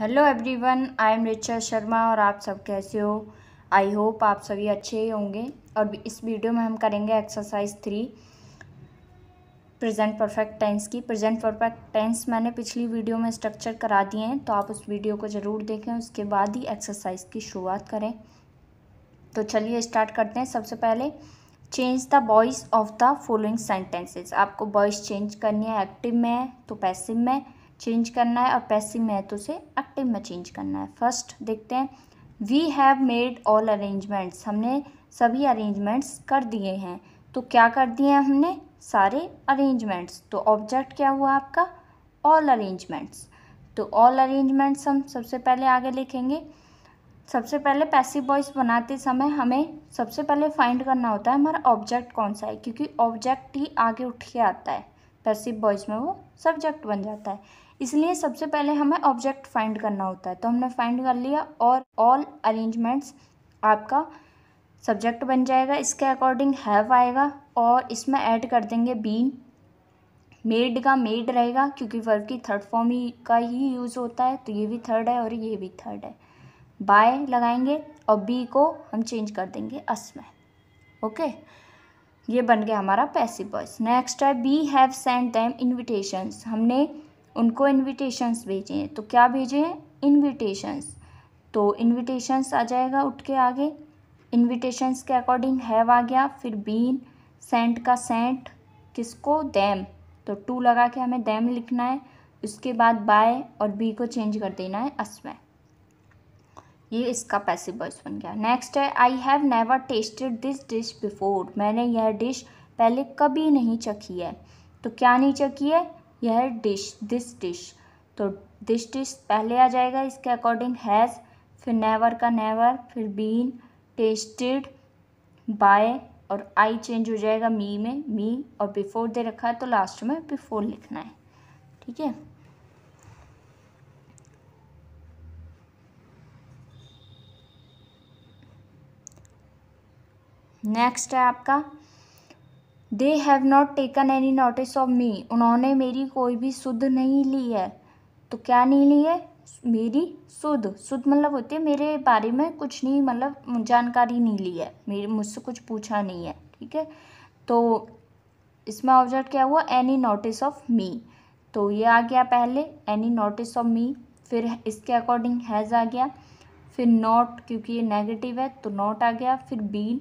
hello everyone I am Richa Sharma और आप सब कैसे हो आई होप आप सभी अच्छे ही होंगे और इस वीडियो में हम करेंगे exercise three present perfect tense की प्रेजेंट परफेक्ट टेंस मैंने पिछली वीडियो में स्ट्रक्चर करा दिए हैं तो आप उस वीडियो को ज़रूर देखें उसके बाद ही एक्सरसाइज की शुरुआत करें तो चलिए स्टार्ट करते हैं सबसे पहले change the voice of the following sentences आपको वॉइस चेंज करनी है एक्टिव में है तो पैसिव में चेंज करना है और पैसिव में तो उसे एक्टिव में चेंज करना है फर्स्ट देखते हैं we have made all arrangements हमने सभी अरेंजमेंट्स कर दिए हैं तो क्या कर दिए हैं हमने सारे अरेंजमेंट्स तो ऑब्जेक्ट क्या हुआ आपका ऑल अरेंजमेंट्स तो ऑल अरेंजमेंट्स हम सबसे पहले आगे लिखेंगे सबसे पहले पैसिव वॉइस बनाते समय हमें सबसे पहले फाइंड करना होता है हमारा ऑब्जेक्ट कौन सा है क्योंकि ऑब्जेक्ट ही आगे उठ के आता है पैसिव वॉइस में वो सब्जेक्ट बन जाता है इसलिए सबसे पहले हमें ऑब्जेक्ट फाइंड करना होता है तो हमने फाइंड कर लिया और ऑल अरेंजमेंट्स आपका सब्जेक्ट बन जाएगा इसके अकॉर्डिंग हैव आएगा और इसमें ऐड कर देंगे बीन मेड का मेड रहेगा क्योंकि वर्ब की थर्ड फॉर्म ही का ही यूज़ होता है तो ये भी थर्ड है और ये भी थर्ड है बाय लगाएंगे और बी को हम चेंज कर देंगे अस में ओके ये बन गया हमारा पैसिव वॉइस नेक्स्ट है we have sent them invitations हमने उनको इन्विटेशंस भेजे हैं तो क्या भेजे हैं इन्विटेशंस तो इन्विटेशंस आ जाएगा उठ के आगे इन्विटेशंस के अकॉर्डिंग हैव आ गया फिर बीन सेंट का सेंट किसको दैम तो टू लगा के हमें दैम लिखना है उसके बाद बाय और बी को चेंज कर देना है असमय ये इसका पैसिव वॉइस बन गया नेक्स्ट है I have never tasted this dish before मैंने यह डिश पहले कभी नहीं चखी है तो क्या नहीं चखी है यह डिश दिस डिश तो दिस डिश पहले आ जाएगा इसके अकॉर्डिंग हैज़ फिर नेवर का नेवर फिर बीन टेस्टेड बाय और आई चेंज हो जाएगा मी में मी और बिफोर दे रखा है तो लास्ट में बिफोर लिखना है ठीक है नेक्स्ट है आपका they have not taken any notice of me उन्होंने मेरी कोई भी सुध नहीं ली है तो क्या नहीं ली है मेरी सुध सुध मतलब होती है मेरे बारे में कुछ नहीं मतलब जानकारी नहीं ली है मेरे मुझसे कुछ पूछा नहीं है ठीक है तो इसमें ऑब्जेक्ट क्या हुआ एनी नोटिस ऑफ मी तो ये आ गया पहले एनी नोटिस ऑफ मी फिर इसके अकॉर्डिंग हैज़ आ गया फिर नॉट क्योंकि ये नेगेटिव है तो नॉट आ गया फिर बीन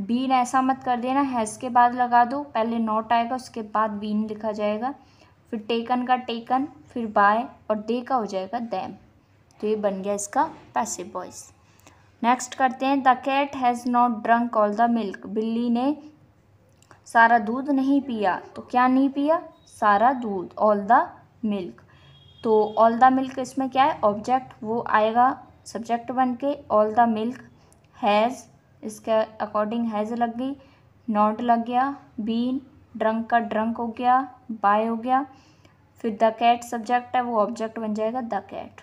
बीन ऐसा मत कर देना हैज़ के बाद लगा दो पहले नॉट आएगा उसके बाद बीन लिखा जाएगा फिर टेकन का टेकन फिर बाय और दे का हो जाएगा दैम तो ये बन गया इसका पैसे बॉयस नेक्स्ट करते हैं the cat has not drunk all the milk बिल्ली ने सारा दूध नहीं पिया तो क्या नहीं पिया सारा दूध ऑल द मिल्क तो ऑल द मिल्क इसमें क्या है ऑब्जेक्ट वो आएगा सब्जेक्ट बन के ऑल द मिल्क हैज़ इसके अकॉर्डिंग हैज़ लग गई नॉट लग गया बीन ड्रंक का ड्रंक हो गया बाय हो गया फिर द कैट सब्जेक्ट है वो ऑब्जेक्ट बन जाएगा द कैट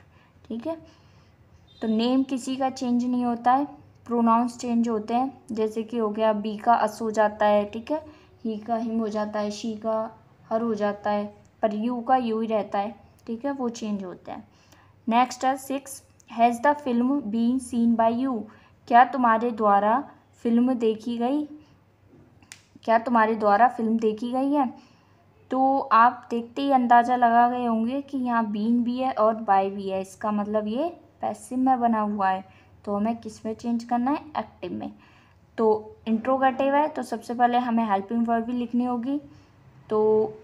ठीक है तो नेम किसी का चेंज नहीं होता है प्रोनाउंस चेंज होते हैं जैसे कि हो गया बी का अस हो जाता है ठीक है ही का हिम हो जाता है शी का हर हो जाता है पर यू का यू ही रहता है ठीक है वो चेंज होता है नेक्स्ट है six has the film been seen by you क्या तुम्हारे द्वारा फिल्म देखी गई क्या तुम्हारे द्वारा फिल्म देखी गई है तो आप देखते ही अंदाज़ा लगा गए होंगे कि यहाँ बीन भी है और बाय भी है इसका मतलब ये पैसिव में बना हुआ है तो हमें किस में चेंज करना है एक्टिव में तो इंट्रोगेटिव है तो सबसे पहले हमें हेल्पिंग वर्ड भी लिखनी होगी तो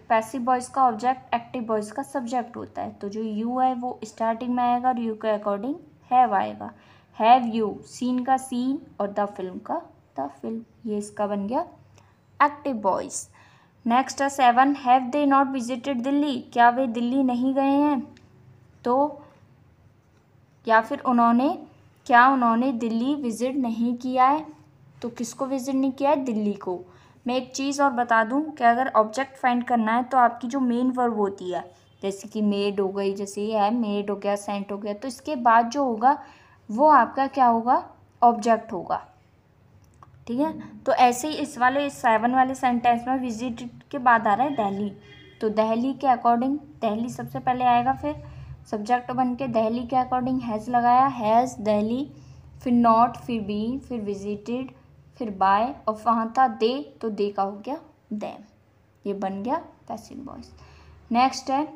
पैसिव बॉयज़ का ऑब्जेक्ट एक्टिव बॉयज़ का सब्जेक्ट होता है तो जो यू है वो स्टार्टिंग में आएगा और यू के अकॉर्डिंग हैव आएगा हैव यू सीन का सीन और द फिल्म का द फिल्म ये इसका बन गया एक्टिव बॉयज़ नेक्स्ट है seven have they not visited Delhi क्या वे दिल्ली नहीं गए हैं तो या फिर उन्होंने क्या उन्होंने दिल्ली विज़िट नहीं किया है तो किसको विज़िट नहीं किया है दिल्ली को मैं एक चीज़ और बता दूं कि अगर ऑब्जेक्ट फाइंड करना है तो आपकी जो मेन वर्ब होती है जैसे कि मेड हो गई जैसे ये है मेड हो गया सेंट हो गया तो इसके बाद जो होगा वो आपका क्या होगा ऑब्जेक्ट होगा ठीक है तो ऐसे ही इस वाले इस सेवन वाले सेंटेंस में विजिट के बाद आ रहा है दहली तो दहली के अकॉर्डिंग दहली सबसे पहले आएगा फिर सब्जेक्ट बन के दहली के अकॉर्डिंग हैज़ लगाया हैज़ दहली फिर नॉट फिर बी फिर विजिटेड फिर बाय और वहाँ था दे तो दे का हो गया दैम ये बन गया पैसिव वॉइस नेक्स्ट है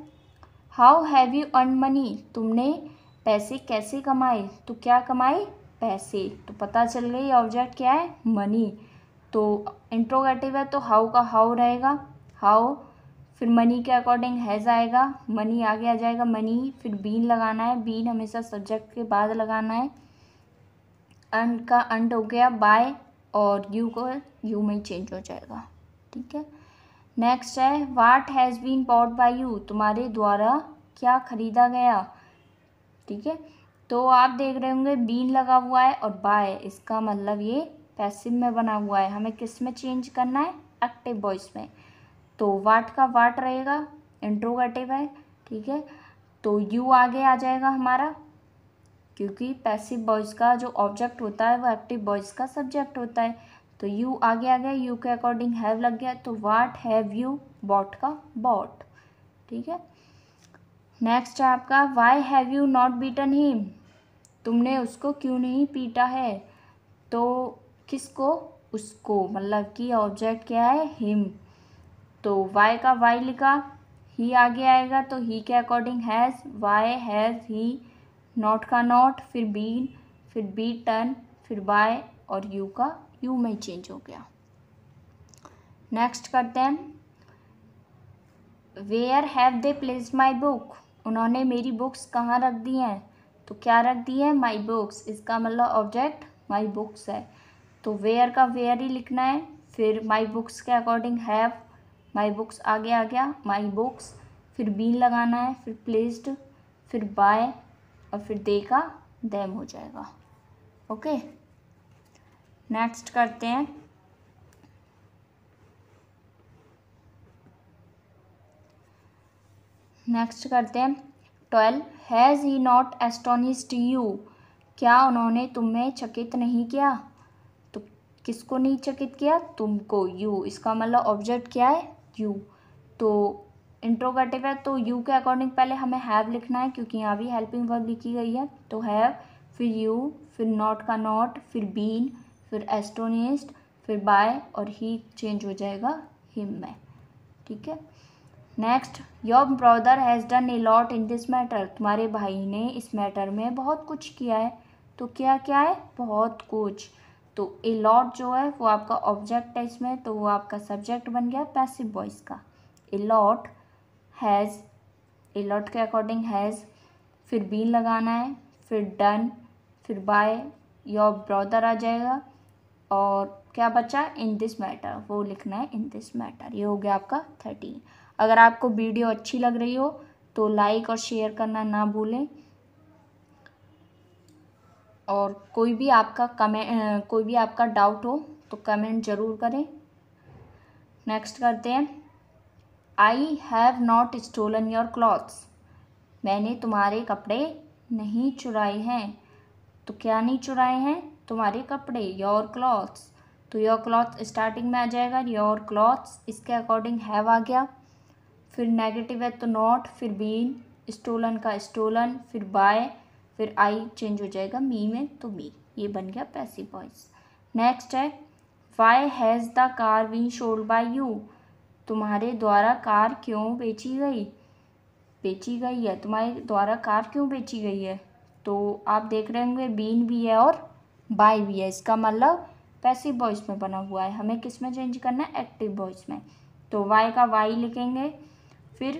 how have you earn money तुमने पैसे कैसे कमाए तो क्या कमाए पैसे तो पता चल गई ऑब्जेक्ट क्या है मनी तो इंट्रोगेटिव है तो हाउ का हाउ रहेगा हाउ फिर मनी के अकॉर्डिंग हैज़ आएगा मनी आगे आ जाएगा मनी फिर बीन लगाना है बीन हमेशा सब्जेक्ट के बाद लगाना है अंड का अंड हो गया बाय और यू को यू में चेंज हो जाएगा ठीक है नेक्स्ट है what has been bought by you तुम्हारे द्वारा क्या खरीदा गया ठीक है तो आप देख रहे होंगे बीन लगा हुआ है और बाय इसका मतलब ये पैसिव में बना हुआ है हमें किस में चेंज करना है एक्टिव वॉइस में तो वाट का वाट रहेगा इंट्रोगेटिव है ठीक है तो यू आगे आ जाएगा हमारा क्योंकि पैसिव बॉयज़ का जो ऑब्जेक्ट होता है वो एक्टिव बॉयज़ का सब्जेक्ट होता है तो यू आगे आ गया यू के अकॉर्डिंग हैव लग गया तो वाट हैव यू बॉट का बॉट ठीक है नेक्स्ट है आपका why have you not beaten him तुमने उसको क्यों नहीं पीटा है तो किसको उसको मतलब कि ऑब्जेक्ट क्या है हिम तो वाई का वाई लिखा ही आगे आएगा तो ही के according has why has he not का नॉट फिर बीन फिर बी टन फिर बाय और यू का यू में चेंज हो गया नेक्स्ट करते हैं where have they placed my book उन्होंने मेरी बुक्स कहाँ रख दी हैं तो क्या रख दी है माई बुक्स इसका मतलब ऑब्जेक्ट माई बुक्स है तो वेयर का वेयर ही लिखना है फिर माई बुक्स के अकॉर्डिंग हैव माई बुक्स आगे आ गया माई बुक्स फिर बीन लगाना है फिर प्लेस्ड फिर बाय और फिर देखा देम हो जाएगा ओके नेक्स्ट करते हैं नेक्स्ट करते हैं twelve has he not astonished you क्या उन्होंने तुम्हें चकित नहीं किया तो किसको नहीं चकित किया तुमको यू इसका मतलब ऑब्जेक्ट क्या है यू तो इंट्रोगेटिव है तो यू के अकॉर्डिंग पहले हमें हैव लिखना है क्योंकि यहाँ भी हेल्पिंग वर्ब लिखी गई है तो हैव फिर यू फिर नॉट का नॉट फिर बीन फिर एस्टोनिस्ट फिर बाय और ही चेंज हो जाएगा हिम में ठीक है next your brother has done a lot in this matter तुम्हारे भाई ने इस मैटर में बहुत कुछ किया है तो क्या क्या है बहुत कुछ तो ए लॉट जो है वो आपका ऑब्जेक्ट है इसमें तो वो आपका सब्जेक्ट बन गया पैसिव वॉइस का a lot has a lot के अकॉर्डिंग हैज़ फिर बीन लगाना है फिर डन फिर बाय योर ब्रदर आ जाएगा और क्या बचा इन दिस मैटर वो लिखना है इन दिस मैटर ये हो गया आपका थर्टीन अगर आपको वीडियो अच्छी लग रही हो तो लाइक और शेयर करना ना भूलें और कोई भी आपका कमेंट कोई भी आपका डाउट हो तो कमेंट ज़रूर करें नेक्स्ट करते हैं I have not stolen your clothes मैंने तुम्हारे कपड़े नहीं चुराए हैं तो क्या नहीं चुराए हैं तुम्हारे कपड़े योर क्लॉथ्स तो योर क्लॉथ स्टार्टिंग में आ जाएगा योर क्लॉथ्स इसके अकॉर्डिंग हैव आ गया फिर नेगेटिव है तो नॉट फिर बीन स्टोलन का स्टोलन फिर बाय फिर आई चेंज हो जाएगा मी में तो मी ये बन गया पैसिव वॉइस नेक्स्ट है why has the car been sold by you तुम्हारे द्वारा कार क्यों बेची गई बेची गई है तुम्हारे द्वारा कार क्यों बेची गई है तो आप देख रहे होंगे बीन भी है और बाय भी है इसका मतलब पैसिव वॉइस में बना हुआ है हमें किस में चेंज करना है एक्टिव वॉइस में तो वाई का वाई लिखेंगे फिर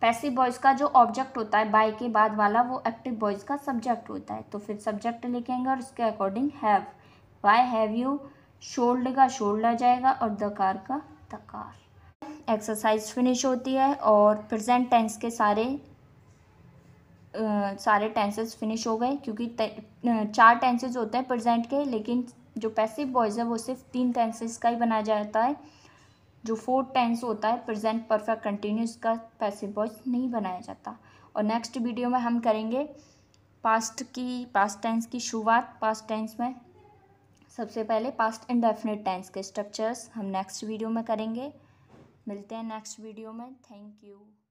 पैसिव बॉयज़ का जो ऑब्जेक्ट होता है बाय के बाद वाला वो एक्टिव बॉयज़ का सब्जेक्ट होता है तो फिर सब्जेक्ट लिखेंगे और उसके according have why have you sold का शोल्ड आ जाएगा और द कार का द कार एक्सरसाइज फिनिश होती है और प्रेजेंट टेंस के सारे आ, सारे टेंसेस फिनिश हो गए क्योंकि चार टेंसेज होते हैं प्रेजेंट के लेकिन जो पैसिव बॉयज़ है वो सिर्फ तीन टेंसेस का ही बनाया जाता है जो फोर टेंस होता है प्रेजेंट परफेक्ट कंटिन्यूस का पैसिव वॉइस नहीं बनाया जाता और नेक्स्ट वीडियो में हम करेंगे पास्ट की पास्ट टेंस की शुरुआत पास्ट टेंस में सबसे पहले पास्ट इंडेफिनेट टेंस के स्ट्रक्चर्स हम नेक्स्ट वीडियो में करेंगे मिलते हैं नेक्स्ट वीडियो में थैंक यू